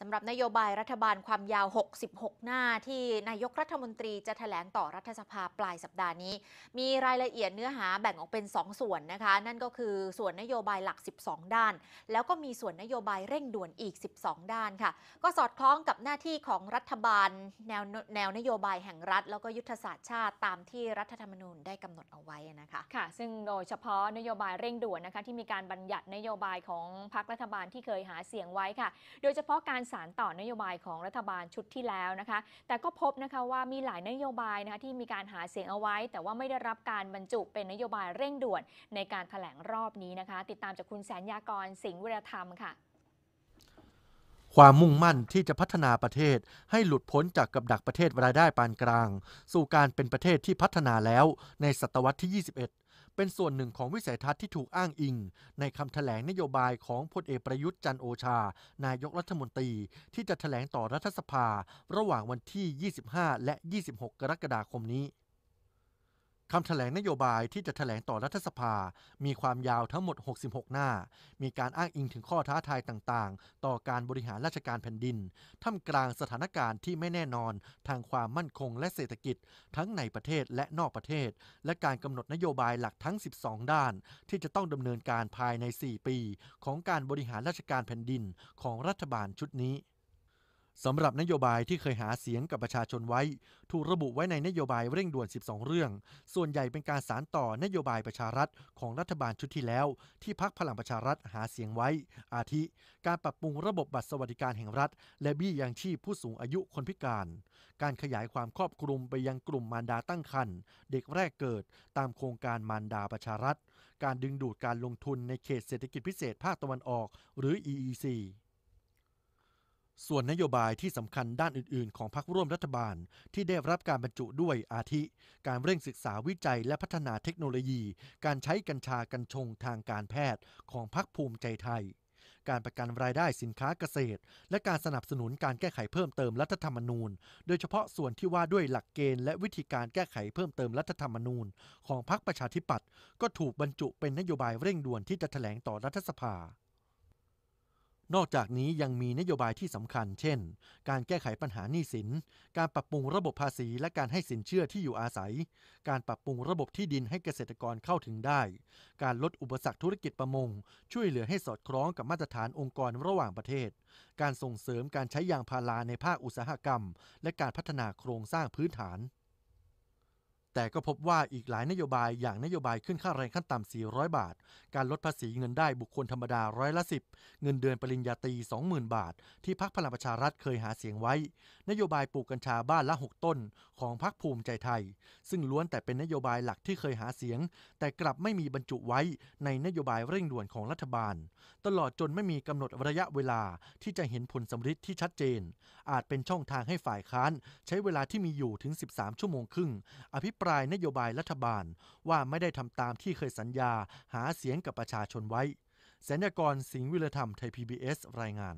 สำหรับนโยบายรัฐบาลความยาว 66 หน้าที่นายกรัฐมนตรีจะถแถลงต่อรัฐสภาปลายสัปดาห์นี้ มีรายละเอียดเนื้อหาแบ่งออกเป็น 2 ส่วนนะคะ นั่นก็คือส่วนนโยบายหลัก 12 ด้าน แล้วก็มีส่วนนโยบายเร่งด่วนอีก 12 ด้านค่ะ ก็สอดคล้องกับหน้าที่ของรัฐบาลแนวแนวนโยบายแห่งรัฐ แล้วก็ยุทธศาสตร์ชาติตามที่รัฐธรรมนูญได้กำหนดเอาไว้นะคะ ค่ะ ซึ่งโดยเฉพาะนโยบายเร่งด่วนนะคะที่มีการบัญญัตินโยบายของพรรครัฐบาลที่เคยหาเสียงไว้ค่ะ โดยเฉพาะการสารต่อนโยบายของรัฐบาลชุดที่แล้วนะคะ แต่ก็พบนะคะว่ามีหลายนโยบายนะคะ ที่มีการหาเสียงเอาไว้ แต่ว่าไม่ได้รับการบรรจุเป็นนโยบายเร่งด่วน ในการถแถลงรอบนี้นะคะ ติดตามจากคุณแสนยากรสิงห์วิรธรรมค่ะความมุ่งมั่นที่จะพัฒนาประเทศให้หลุดพ้นจากกับดักประเทศรายได้ปานกลาง สู่การเป็นประเทศที่พัฒนาแล้วในศตวรรษที่ 21 เป็นส่วนหนึ่งของวิสัยทัศน์ที่ถูกอ้างอิง ในคำถแถลงนโยบายของพลเอกประยุทธ์จันโอชา นายกรัฐมนตรีที่จะถแถลงต่อรัฐสภาระหว่างวันที่ 25 และ 26 กรกฎาคมนี้คำถแถลงนโยบายที่จะถแถลงต่อรัฐสภา มีความยาวทั้งหมด 66 หน้า มีการอ้างอิงถึงข้อท้าทายต่างๆ ต่อการบริหารราชการแผ่นดิน ท่ามกลางสถานการณ์ที่ไม่แน่นอนทางความมั่นคงและเศรษฐกิจทั้งในประเทศและนอกประเทศ และการกำหนดนโยบายหลักทั้ง 12 ด้านที่จะต้องดำเนินการภายใน 4 ปี ของการบริหารราชการแผ่นดิน ของรัฐบาลชุดนี้สำหรับนโยบายที่เคยหาเสียงกับประชาชนไว้ ถูกระบุไว้ในนโยบายเร่งด่วน 12 เรื่อง ส่วนใหญ่เป็นการสารต่อนโยบายประชารัฐ ของรัฐบาลชุดที่แล้ว ที่พักพลังประชารัฐหาเสียงไว้ อาทิการปรับปรุงระบบบัตรสวัสดิการแห่งรัฐ และบี้ยังชีพผู้สูงอายุคนพิการ การขยายความครอบคลุมไปยังกลุ่มมารดาตั้งครรภ์เด็กแรกเกิดตามโครงการมารดาประชารัฐ การดึงดูดการลงทุนในเขตเศรษฐกิจพิเศษภาคตะวันออก หรือ EEC ส่วนนโยบายที่สำคัญด้านอื่นๆ ของพรรคร่วมรัฐบาล ที่ได้รับการบรรจุด้วยอาทิ การเร่งศึกษาวิจัยและพัฒนาเทคโนโลยี การใช้กัญชากัญชงทางการแพทย์ของพรรคภูมิใจไทย การประกันรายได้สินค้าเกษตร และการสนับสนุนการแก้ไขเพิ่มเติมรัฐธรรมนูญ โดยเฉพาะส่วนที่ว่าด้วยหลักเกณฑ์และวิธีการแก้ไขเพิ่มเติมรัฐธรรมนูญ ของพรรคประชาธิปัตย์ก็ถูกบรรจุเป็นนโยบายเร่งด่วนที่จะแถลงต่อรัฐสภานอกจากนี้ยังมีนโยบายที่สำคัญเช่น การแก้ไขปัญหาหนี้สิน การปรับปรุงระบบภาษี และการให้สินเชื่อที่อยู่อาศัย การปรับปรุงระบบที่ดินให้เกษตรกรเข้าถึงได้ การลดอุปสรรคธุรกิจประมง ช่วยเหลือให้สอดคล้องกับมาตรฐานองค์กรระหว่างประเทศ การส่งเสริมการใช้ยางพาราในภาคอุตสาหกรรม และการพัฒนาโครงสร้างพื้นฐานแต่ก็พบว่าอีกหลายนโยบายอย่างนโยบายขึ้นค่าแรงขั้นต่ำ 400 บาท การลดภาษีเงินได้บุคคลธรรมดาร้อยละ 10 เงินเดือนปริญญาตรี20,000 บาท ที่พักพลังประชารัฐเคยหาเสียงไว้ นโยบายปลูกกัญชาบ้านละ 6 ต้นของพักภูมิใจไทย ซึ่งล้วนแต่เป็นนโยบายหลักที่เคยหาเสียง แต่กลับไม่มีบรรจุไว้ในนโยบายเร่งด่วนของรัฐบาล ตลอดจนไม่มีกำหนดระยะเวลาที่จะเห็นผลสำฤทธิ์ที่ชัดเจน อาจเป็นช่องทางให้ฝ่ายค้านใช้เวลาที่มีอยู่ถึง 13 ชั่วโมงครึ่งอภิปรายนโยบายรัฐบาลว่าไม่ได้ทำตามที่เคยสัญญาหาเสียงกับประชาชนไว้แสนยากรสิงห์วิรธรรมไทย PBS รายงาน